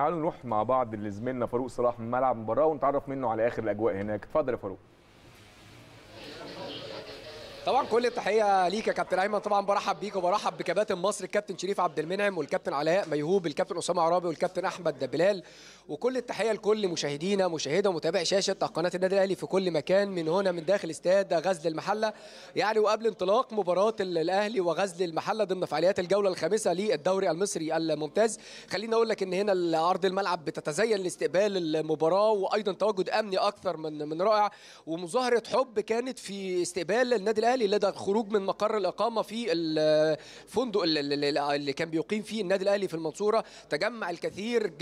تعالوا نروح مع بعض لزميلنا فاروق صلاح من ملعب المباراه ونتعرف منه على اخر الاجواء هناك اتفضل يا فاروق طبعا كل التحيه ليك يا كابتن ايمن طبعا برحب بيك وبرحب بكباتن مصر الكابتن شريف عبد المنعم والكابتن علاء ميهوب الكابتن اسامه عرابي والكابتن احمد بلال وكل التحيه لكل مشاهدينا مشاهده ومتابعي شاشه قناه النادي الاهلي في كل مكان من هنا من داخل استاد غزل المحله يعني وقبل انطلاق مباراه الاهلي وغزل المحله ضمن فعاليات الجوله الخامسه للدوري المصري الممتاز خليني اقول لك ان هنا ارض الملعب بتتزين لاستقبال المباراه وايضا تواجد امني اكثر من من رائع ومظاهره حب كانت في استقبال النادي الاهلي الاهلي لدى الخروج من مقر الاقامه في الفندق اللي كان بيقيم فيه النادي الاهلي في المنصوره تجمع الكثير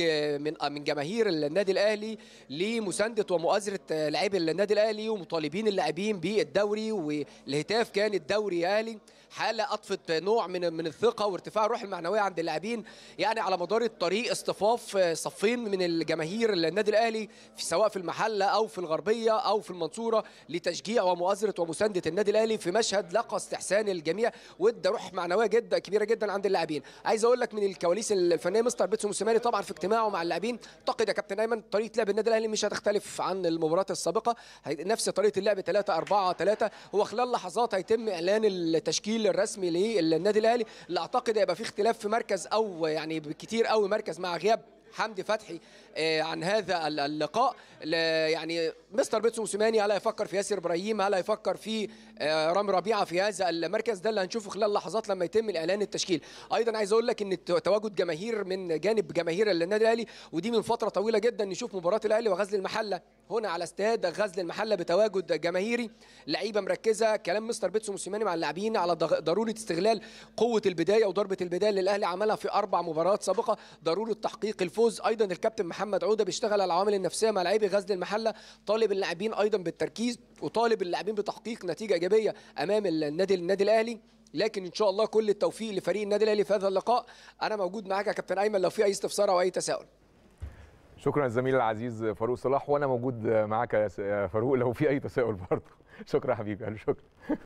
من من جماهير النادي الاهلي لمسانده ومؤازره لاعبي النادي الاهلي ومطالبين اللاعبين بالدوري والهتاف كان الدوري اهلي حاله اضفت نوع من من الثقه وارتفاع الروح المعنويه عند اللاعبين يعني على مدار الطريق اصطفاف صفين من الجماهير النادي الاهلي في سواء في المحله او في الغربيه او في المنصوره لتشجيع ومؤازره ومسانده النادي الاهلي في مشهد لقى استحسان الجميع وادى روح معنويه جدا كبيره جدا عند اللاعبين عايز اقول لك من الكواليس الفنيه مستر بيتسو موسيماني طبعا في اجتماعه مع اللاعبين اعتقد يا كابتن ايمن طريقه لعب النادي الاهلي مش هتختلف عن المباراه السابقه نفس طريقه اللعب 3 4 3 هو خلال لحظات هيتم اعلان التشكيل الرسمي للنادي الاهلي اللي اعتقد هيبقى في اختلاف في مركز او يعني بكتير قوي مركز مع غياب حمدي فتحي آه، عن هذا اللقاء يعني مستر بيتسو موسيماني هل هيفكر في ياسر ابراهيم هل هيفكر في آه، رامي ربيعه في هذا المركز ده اللي هنشوفه خلال لحظات لما يتم الاعلان التشكيل ايضا عايز اقول لك ان تواجد جماهير من جانب جماهير النادي الاهلي ودي من فتره طويله جدا نشوف مباراه الاهلي وغزل المحله هنا على استاد غزل المحله بتواجد جماهيري لعيبه مركزه كلام مستر بيتسو موسيماني مع اللاعبين على ضروره استغلال قوه البدايه وضربه البدايه اللي الاهلي عملها في اربع مباريات سابقه ضروره تحقيق الفوز ايضا الكابتن محمد عوده بيشتغل على العوامل النفسيه مع لاعبي غزل المحله طالب اللاعبين ايضا بالتركيز وطالب اللاعبين بتحقيق نتيجه ايجابيه امام النادي النادي الاهلي لكن ان شاء الله كل التوفيق لفريق النادي الاهلي في هذا اللقاء انا موجود معاك يا كابتن ايمن لو في اي استفسار او اي تساؤل شكرا الزميل العزيز فاروق صلاح وانا موجود معاك يا فاروق لو في اي تساؤل برضه شكرا حبيبي شكرا